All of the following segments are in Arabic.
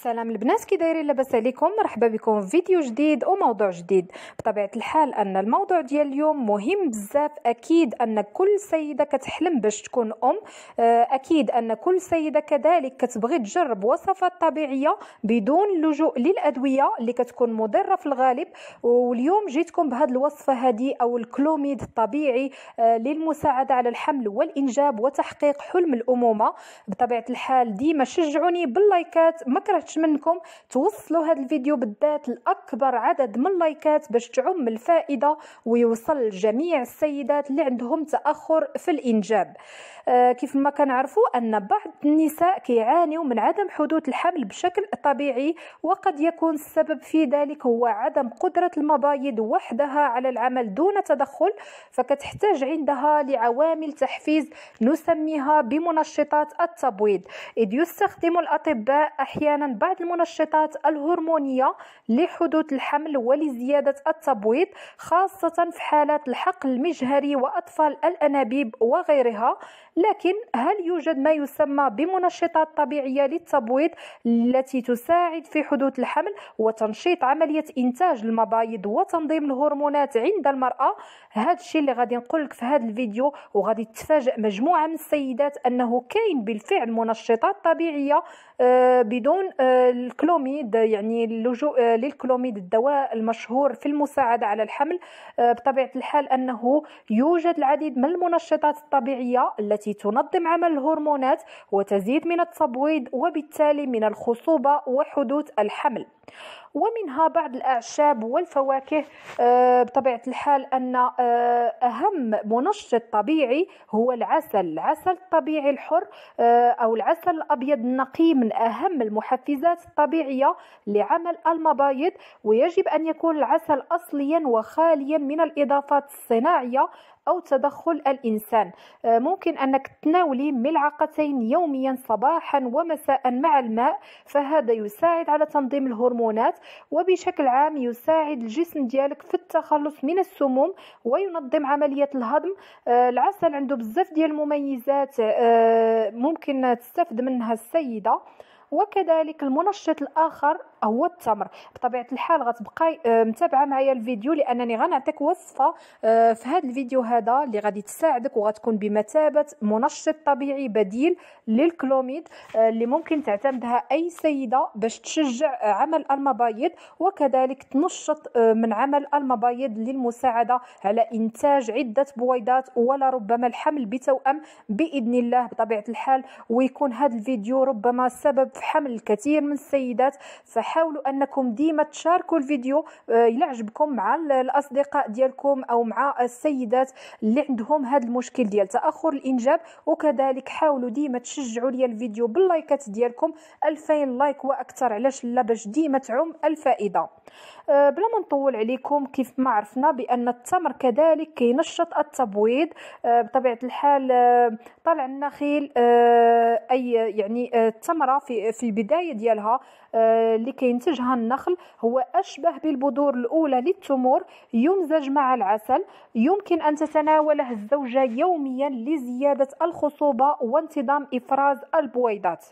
السلام البنات كي دايرين لاباس عليكم مرحبا بكم في فيديو جديد وموضوع جديد بطبيعه الحال ان الموضوع ديال اليوم مهم بزاف اكيد ان كل سيده كتحلم باش تكون ام آه، اكيد ان كل سيده كذلك كتبغي تجرب وصفات طبيعيه بدون اللجوء للادويه اللي كتكون مضره في الغالب واليوم جيتكم بهذه الوصفه هذه او الكلوميد الطبيعي آه، للمساعده على الحمل والانجاب وتحقيق حلم الامومه بطبيعه الحال ديما شجعوني باللايكات ما كرهتش طلبتش منكم توصلوا هذا الفيديو بالذات لاكبر عدد من اللايكات باش تعم الفائده ويوصل لجميع السيدات اللي عندهم تاخر في الانجاب آه كيف ما كنعرفوا ان بعض النساء كيعانيوا من عدم حدوث الحمل بشكل طبيعي وقد يكون السبب في ذلك هو عدم قدره المبايض وحدها على العمل دون تدخل فكتحتاج عندها لعوامل تحفيز نسميها بمنشطات التبويض إذ يستخدم الأطباء أحيانا بعض المنشطات الهرمونية لحدوث الحمل ولزيادة التبويض خاصة في حالات الحقل المجهري وأطفال الأنابيب وغيرها لكن هل يوجد ما يسمى بمنشطات طبيعية للتبويض التي تساعد في حدوث الحمل وتنشيط عملية إنتاج المبايض وتنظيم الهرمونات عند المرأة هذا الشيء اللي غادي نقول لك في هذا الفيديو وغادي تفاجئ مجموعة من السيدات أنه كاين بالفعل منشطات طبيعية آه، بدون آه، الكلوميد يعني اللجوء آه، للكلوميد الدواء المشهور في المساعدة على الحمل آه، بطبيعة الحال أنه يوجد العديد من المنشطات الطبيعية التي تنظم عمل الهرمونات وتزيد من التبويض وبالتالي من الخصوبة وحدوث الحمل ومنها بعض الأعشاب والفواكه آه، بطبيعة الحال أن آه، أهم منشط طبيعي هو العسل العسل الطبيعي الحر آه، أو العسل الأبيض النقي من أهم المحفزات الطبيعية لعمل المبايض ويجب أن يكون العسل أصليا وخاليا من الإضافات الصناعية أو تدخل الإنسان آه، ممكن أنك تناولي ملعقتين يوميا صباحا ومساء مع الماء فهذا يساعد على تنظيم الهرمونات وبشكل عام يساعد الجسم ديالك في التخلص من السموم وينظم عملية الهضم آه، العسل عنده بزاف ديال المميزات آه، ممكن تستفد منها السيدة وكذلك المنشط الآخر هو التمر بطبيعه الحال غتبقاي آه، متابعه معايا الفيديو لانني غنعطيك وصفه آه، في هذا الفيديو هذا اللي غادي تساعدك وغتكون بمثابه منشط طبيعي بديل للكلوميد آه، اللي ممكن تعتمدها اي سيده باش تشجع عمل المبايض وكذلك تنشط من عمل المبايض للمساعده على انتاج عده بويضات ولا ربما الحمل بتوأم باذن الله بطبيعه الحال ويكون هذا الفيديو ربما سبب في حمل الكثير من السيدات فح حاولوا انكم ديما تشاركوا الفيديو آه، الا عجبكم مع الاصدقاء ديالكم او مع السيدات اللي عندهم هذا المشكل ديال تاخر الانجاب وكذلك حاولوا ديما تشجعوا لي الفيديو باللايكات ديالكم 2000 لايك واكثر علاش لا باش ديما تعم الفائده أه، بلا ما نطول عليكم كيف ما عرفنا بان التمر كذلك كينشط التبويض أه، بطبيعه الحال أه، طالع النخيل اي يعني التمره في في البدايه ديالها اللي كينتجها النخل هو اشبه بالبذور الاولى للتمور يمزج مع العسل يمكن ان تتناوله الزوجه يوميا لزياده الخصوبه وانتظام افراز البويضات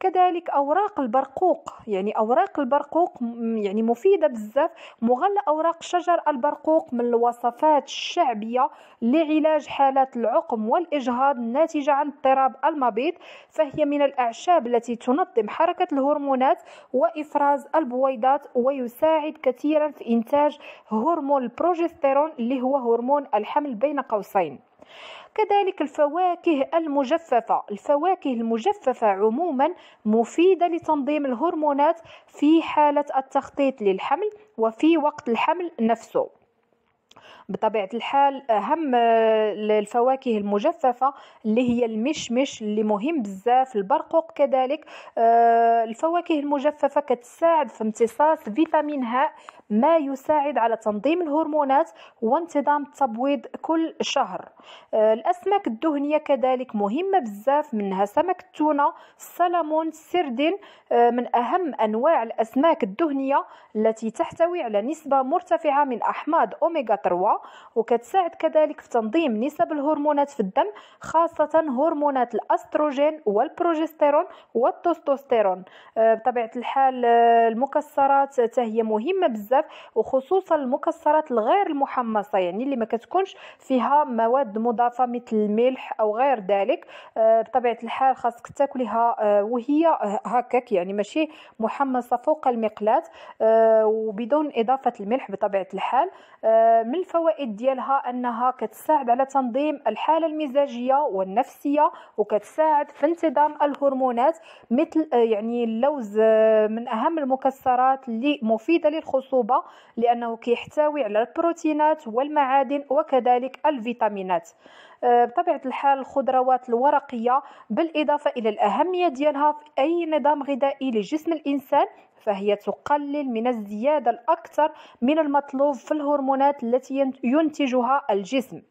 كذلك اوراق البرقوق يعني اوراق البرقوق يعني مفيده بزاف مغلى اوراق شجر البرقوق من الوصفات الشعبيه لعلاج حالات العقم والاجهاض الناتجه عن اضطراب المبيض فهي من الاعشاب التي تنظم حركه الهرمونات وافراز البويضات ويساعد كثيرا في انتاج هرمون البروجستيرون اللي هو هرمون الحمل بين قوسين كذلك الفواكه المجففة الفواكه المجففة عموما مفيدة لتنظيم الهرمونات في حالة التخطيط للحمل وفي وقت الحمل نفسه بطبيعه الحال اهم آه، الفواكه المجففه اللي هي المشمش اللي مهم بزاف البرقوق كذلك آه، الفواكه المجففه كتساعد في امتصاص فيتامين هاء ما يساعد على تنظيم الهرمونات وانتظام التبويض كل شهر آه، الاسماك الدهنيه كذلك مهمه بزاف منها سمك التونه السلمون السردين من اهم انواع الاسماك الدهنيه التي تحتوي على نسبه مرتفعه من احماض اوميغا الثروة وكتساعد كذلك في تنظيم نسب الهرمونات في الدم خاصة هرمونات الأستروجين والبروجستيرون والتستوستيرون آه، بطبيعة الحال آه، المكسرات آه، تهي مهمة بزاف وخصوصا المكسرات الغير المحمصة يعني اللي ما كتكونش فيها مواد مضافة مثل الملح أو غير ذلك بطبيعة الحال خاصك تاكلها وهي هكاك يعني ماشي محمصة فوق المقلاة وبدون إضافة الملح بطبيعة الحال من من الفوائد ديالها انها كتساعد على تنظيم الحاله المزاجيه والنفسيه وكتساعد في انتظام الهرمونات مثل آه، يعني اللوز آه، من اهم المكسرات اللي مفيده للخصوبه لانه كيحتوي على البروتينات والمعادن وكذلك الفيتامينات آه، بطبيعه الحال الخضروات الورقيه بالاضافه الى الاهميه ديالها في اي نظام غذائي لجسم الانسان فهي تقلل من الزياده الاكثر من المطلوب في الهرمونات التي ينتجها الجسم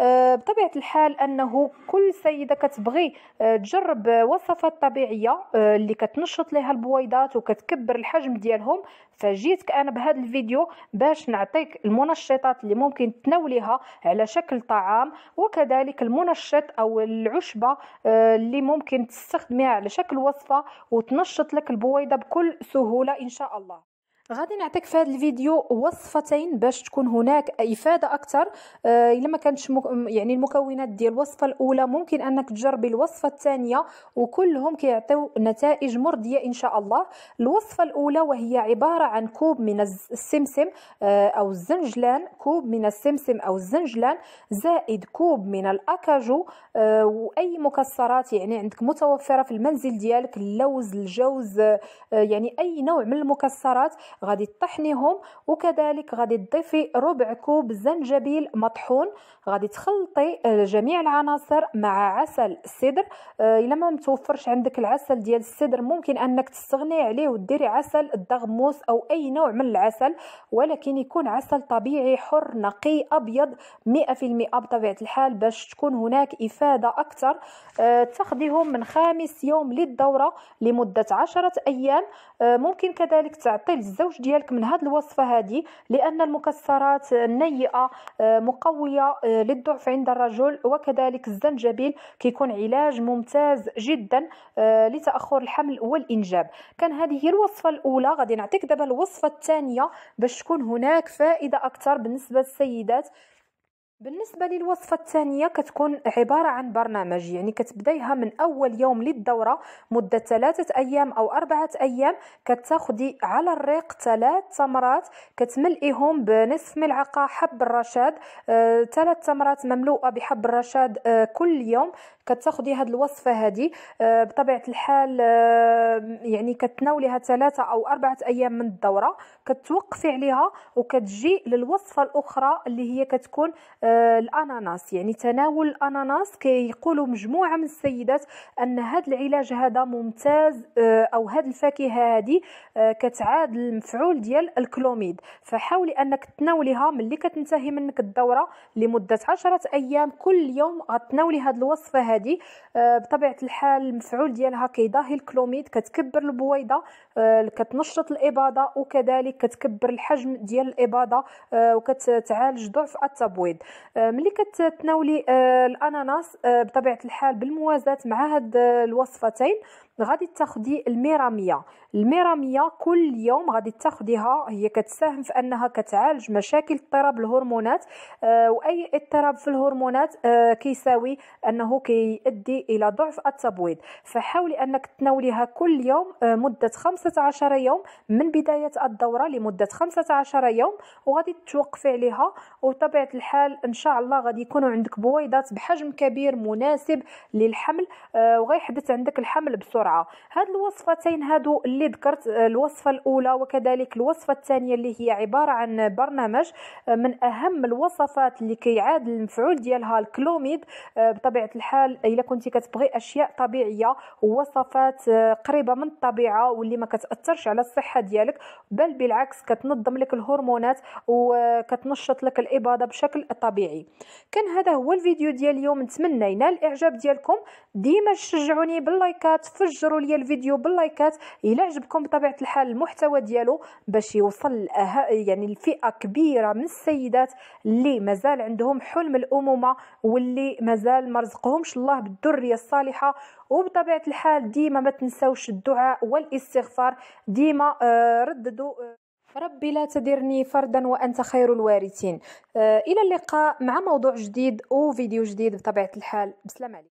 آه، بطبيعه الحال انه كل سيده كتبغي آه، تجرب وصفات طبيعيه آه، اللي كتنشط ليها البويضات وكتكبر الحجم ديالهم فجيتك انا بهذا الفيديو باش نعطيك المنشطات اللي ممكن تناوليها على شكل طعام وكذلك المنشط او العشبه اللي ممكن تستخدميها على شكل وصفه وتنشط لك البويضه بكل سهوله ان شاء الله غادي نعطيك في هذا الفيديو وصفتين باش تكون هناك افاده اكثر آه الا ما كانتش مك... يعني المكونات ديال الوصفه الاولى ممكن انك تجربي الوصفه الثانيه وكلهم كيعطيو نتائج مرضيه ان شاء الله الوصفه الاولى وهي عباره عن كوب من السمسم آه او الزنجلان كوب من السمسم او الزنجلان زائد كوب من الاكاجو آه واي مكسرات يعني عندك متوفره في المنزل ديالك اللوز الجوز آه يعني اي نوع من المكسرات غادي تطحنيهم وكذلك غادي تضيفي ربع كوب زنجبيل مطحون غادي تخلطي جميع العناصر مع عسل السدر آه، الا ما متوفرش عندك العسل ديال السدر ممكن انك تستغني عليه وديري عسل الدغموس او اي نوع من العسل ولكن يكون عسل طبيعي حر نقي ابيض 100% بطبيعه الحال باش تكون هناك افاده اكثر آه، تاخديهم من خامس يوم للدوره لمده عشرة ايام آه، ممكن كذلك تعطي للزوج الزوج ديالك من هذه الوصفه هذه لان المكسرات النيئه آه، مقويه آه، للضعف عند الرجل وكذلك الزنجبيل كيكون علاج ممتاز جدا آه، لتاخر الحمل والانجاب كان هذه هي الوصفه الاولى غادي نعطيك دابا الوصفه الثانيه باش تكون هناك فائده اكثر بالنسبه للسيدات بالنسبة للوصفة الثانية كتكون عبارة عن برنامج يعني كتبدايها من أول يوم للدورة مدة ثلاثة أيام أو أربعة أيام كتاخدي على الريق ثلاث تمرات كتملئيهم بنصف ملعقة حب الرشاد آه، تمرات مملوءة بحب الرشاد آه، كل يوم كتاخدي هاد الوصفة هادي آه، بطبيعة الحال آه، يعني كتناوليها ثلاثة أو أربعة أيام من الدورة كتوقفي عليها وكتجي للوصفة الأخرى اللي هي كتكون آه، آه، الاناناس يعني تناول الاناناس كيقولوا مجموعه من السيدات ان هذا العلاج هذا ممتاز آه، او هذه الفاكهه هذه آه، كتعادل المفعول ديال الكلوميد فحاولي انك تناوليها ملي كتنتهي منك الدوره لمده 10 ايام كل يوم غتناولي هذه الوصفه هذه بطبيعه الحال المفعول ديالها كيضاهي الكلوميد كتكبر البويضه آه، كتنشط الاباضه وكذلك كتكبر الحجم ديال الاباضه آه، وكتعالج ضعف التبويض آه، ملي كتناولي الاناناس بطبيعه الحال بالموازاه مع هاد الوصفتين غادي تاخدي الميرامية الميرامية كل يوم غادي تاخديها هي كتساهم في انها كتعالج مشاكل اضطراب الهرمونات آه واي اضطراب في الهرمونات آه كيساوي انه كيؤدي الى ضعف التبويض فحاولي انك تناوليها كل يوم آه مدة 15 يوم من بداية الدورة لمدة 15 يوم وغادي توقفي عليها وطبيعة الحال ان شاء الله غادي يكونوا عندك بويضات بحجم كبير مناسب للحمل آه، وغيحدث عندك الحمل بسرعة بسرعه هاد الوصفتين هادو اللي ذكرت آه، الوصفه الاولى وكذلك الوصفه الثانيه اللي هي عباره عن برنامج آه، من اهم الوصفات اللي كيعاد المفعول ديالها الكلوميد آه، بطبيعه الحال الا كنتي كتبغي اشياء طبيعيه ووصفات قريبه من الطبيعه واللي ما كتاثرش على الصحه ديالك بل بالعكس كتنظم لك الهرمونات وكتنشط لك الاباضه بشكل طبيعي كان هذا هو الفيديو ديال اليوم نتمنى ينال الاعجاب ديالكم ديما شجعوني باللايكات في سجلوا لي الفيديو باللايكات الى عجبكم بطبيعه الحال المحتوى ديالو باش يوصل أه- يعني لفئه كبيره من السيدات اللي مازال عندهم حلم الامومه واللي مازال ما رزقهمش الله بالذريه الصالحه وبطبيعه الحال ديما ما تنساوش الدعاء والاستغفار ديما أه، رددوا أه، ربي لا تذرني فردا وانت خير الوارثين الى اللقاء مع موضوع جديد وفيديو جديد بطبيعه الحال بسلام عليكم